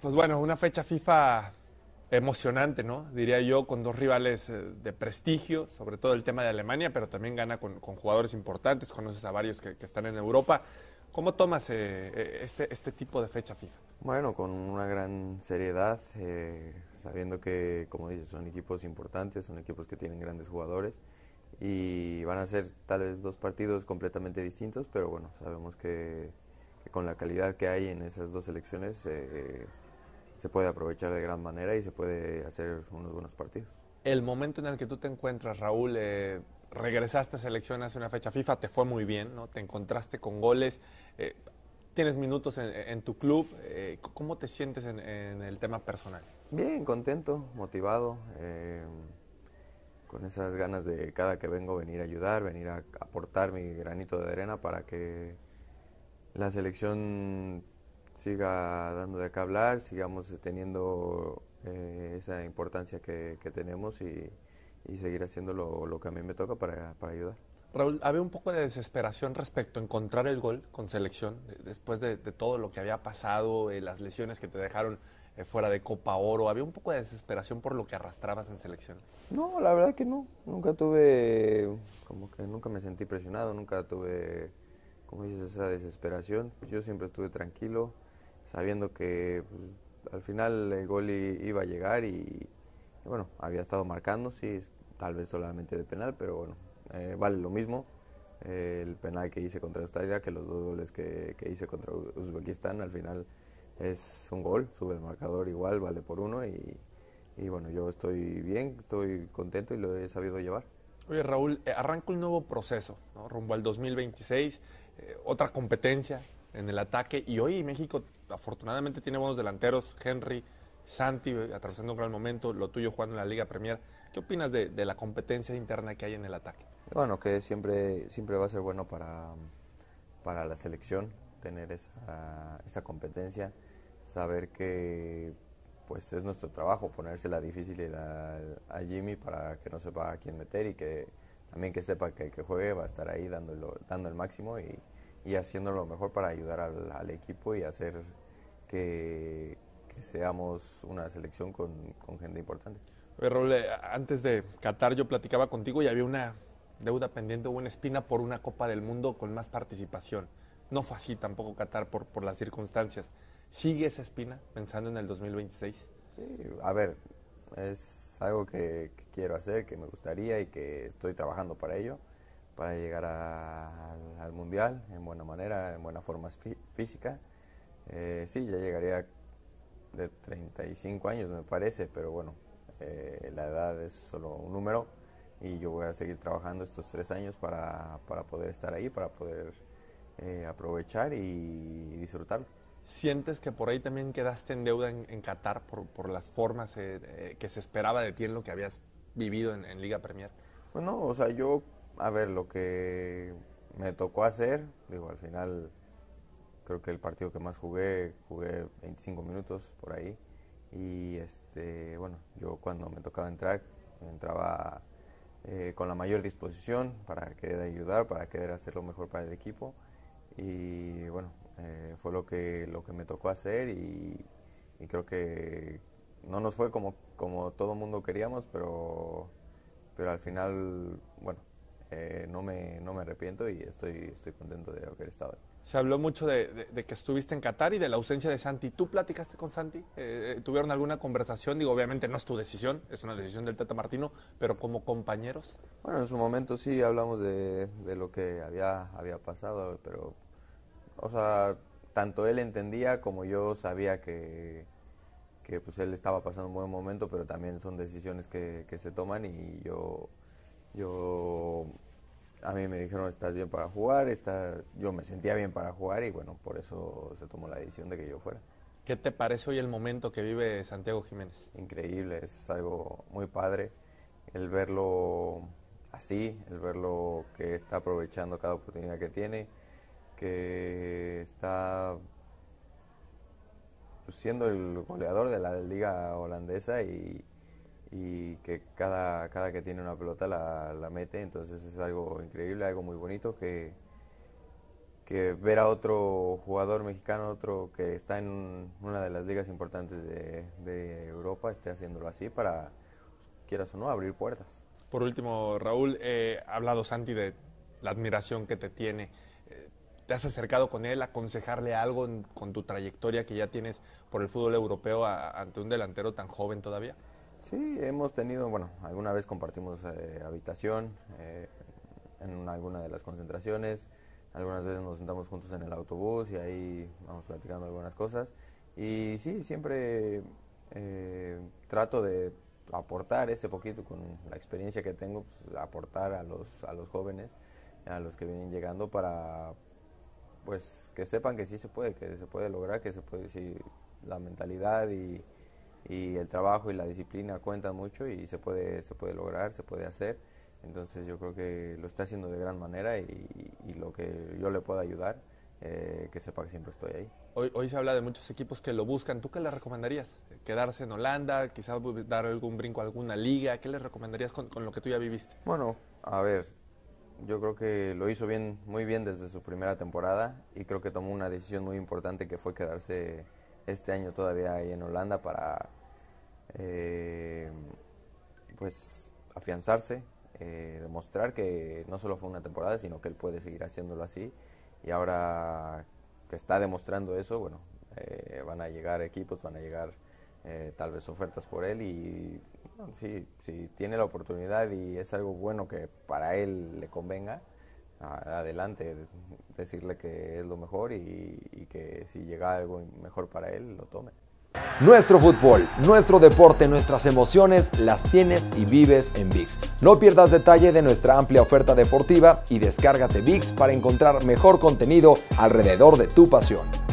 pues bueno, una fecha FIFA emocionante, ¿no? Diría yo, con dos rivales eh, de prestigio, sobre todo el tema de Alemania, pero también gana con, jugadores importantes, conoces a varios que, están en Europa. ¿Cómo tomas eh, eh, este, este, tipo de fecha FIFA? Bueno, con una gran seriedad, sabiendo que, como dices, son equipos importantes, son equipos que tienen grandes jugadores y van a ser tal vez dos partidos completamente distintos, pero bueno, sabemos que con la calidad que hay en esas dos selecciones eh, eh, se puede aprovechar de gran manera y se puede hacer unos buenos partidos. El momento en el que tú te encuentras, Raúl, eh, regresaste a selección hace una fecha FIFA, te fue muy bien, ¿no? Te encontraste con goles, tienes minutos en, tu club, ¿cómo te sientes en, en, el tema personal? Bien, contento, motivado, con esas ganas de cada que vengo venir a ayudar, venir a aportar mi granito de arena para que la selección siga dando de qué hablar, sigamos teniendo eh, esa importancia que, tenemos y, seguir haciendo lo, que a mí me toca para, ayudar. Raúl, había un poco de desesperación respecto a encontrar el gol con selección, después de, todo lo que había pasado, eh, las lesiones que te dejaron eh, fuera de Copa Oro, ¿había un poco de desesperación por lo que arrastrabas en selección? No, la verdad que no, nunca tuve, como que nunca me sentí presionado, nunca tuve como dices, esa desesperación. Pues, yo siempre estuve tranquilo, sabiendo que pues, al final el gol iba a llegar y, bueno, había estado marcando, sí, tal vez solamente de penal, pero bueno, eh, vale lo mismo. Eh, el penal que hice contra Australia, que los dos goles que, que hice contra Uzbekistán, al final es un gol, sube el marcador igual, vale por uno y, y bueno, yo estoy bien, estoy contento y lo he sabido llevar. Oye Raúl, eh, arranca un nuevo proceso, rumbo al 2026. Eh, otra competencia en el ataque. Y hoy México afortunadamente tiene buenos delanteros. Henry, Santi eh, atravesando un gran momento, lo tuyo jugando en la Liga Premier. ¿Qué opinas de, la competencia interna que hay en el ataque? Bueno, que siempre, siempre va a ser bueno para, para la selección tener esa, competencia, saber que pues es nuestro trabajo ponérsela difícil a, a Jimmy para que no sepa a quién meter y que también que sepa que el que juegue va a estar ahí dándolo, dando el máximo y, y haciendo lo mejor para ayudar al, al equipo y hacer que, seamos una selección con, con gente importante. Roble, eh, antes de Qatar yo platicaba contigo y había una deuda pendiente o una espina por una Copa del Mundo con más participación. No fue así tampoco Qatar por, por las circunstancias. ¿Sigue esa espina pensando en el 2026? Sí, a ver, es algo que, quiero hacer, que me gustaría y que estoy trabajando para ello, para llegar al, mundial en buena manera, en buena forma física. Eh, sí, ya llegaría de 35 años me parece, pero bueno, eh, la edad es solo un número y yo voy a seguir trabajando estos tres años para, poder estar ahí, para poder eh, aprovechar y disfrutarlo. ¿Sientes que por ahí también quedaste en deuda en, Qatar por, las formas eh, eh, que se esperaba de ti en lo que habías vivido en, Liga Premier? Bueno, o sea, yo, a ver, lo que me tocó hacer, digo, al final creo que el partido que más jugué, jugué 25 minutos por ahí. Y este, bueno, yo cuando me tocaba entrar, entraba eh, con la mayor disposición para querer ayudar, para querer hacer lo mejor para el equipo. Y bueno, eh, fue lo que, lo que me tocó hacer y, creo que no nos fue como, como todo mundo queríamos, pero, pero al final, bueno, eh, no, me, no me arrepiento y estoy, estoy contento de haber estado Se habló mucho de, que estuviste en Qatar y de la ausencia de Santi. ¿Tú platicaste con Santi? Eh, ¿Tuvieron alguna conversación? Digo, obviamente no es tu decisión, es una decisión del Tata Martino, pero como compañeros. Bueno, en su momento sí hablamos de, de lo que había, había pasado, pero o sea, tanto él entendía como yo sabía que, pues él estaba pasando un buen momento, pero también son decisiones que, se toman y yo, yo, a mí me dijeron, estás bien para jugar, yo me sentía bien para jugar y bueno, por eso se tomó la decisión de que yo fuera. ¿Qué te parece hoy el momento que vive Santiago Jiménez? Increíble, es algo muy padre el verlo así, el verlo que está aprovechando cada oportunidad que tiene que está pues, siendo el goleador de la liga holandesa y, que cada, cada que tiene una pelota la, mete, entonces es algo increíble, algo muy bonito que, que ver a otro jugador mexicano, otro que está en una de las ligas importantes de, Europa, esté haciéndolo así para, pues, quieras o no, abrir puertas. Por último, Raúl, eh, ha hablado Santi de la admiración que te tiene ¿Te has acercado con él, aconsejarle algo con tu trayectoria que ya tienes por el fútbol europeo ante un delantero tan joven todavía? Sí, hemos tenido, bueno, alguna vez compartimos eh, habitación eh, en alguna de las concentraciones, algunas veces nos sentamos juntos en el autobús y ahí vamos platicando algunas cosas. Y sí, siempre eh, trato de aportar ese poquito con la experiencia que tengo, pues, aportar a los, a los jóvenes, a los que vienen llegando para pues que sepan que sí se puede, que se puede lograr, que se puede, si la mentalidad y, el trabajo y la disciplina cuentan mucho y se puede, se puede lograr, se puede hacer. Entonces yo creo que lo está haciendo de gran manera y, lo que yo le pueda ayudar, eh, que sepa que siempre estoy ahí. Hoy, hoy se habla de muchos equipos que lo buscan. ¿Tú qué le recomendarías? ¿Quedarse en Holanda? ¿Quizás dar algún brinco a alguna liga? ¿Qué le recomendarías con, con lo que tú ya viviste? Bueno, a ver, yo creo que lo hizo bien, muy bien desde su primera temporada y creo que tomó una decisión muy importante que fue quedarse este año todavía ahí en Holanda para eh, pues afianzarse, eh, demostrar que no solo fue una temporada, sino que él puede seguir haciéndolo así y ahora que está demostrando eso, bueno, eh, van a llegar equipos, van a llegar tal vez ofertas por él y si, si tiene la oportunidad y es algo bueno que para él le convenga, adelante, decirle que es lo mejor y, y, que si llega algo mejor para él, lo tome. Nuestro fútbol, nuestro deporte, nuestras emociones las tienes y vives en VIX. No pierdas detalle de nuestra amplia oferta deportiva y descárgate VIX para encontrar mejor contenido alrededor de tu pasión.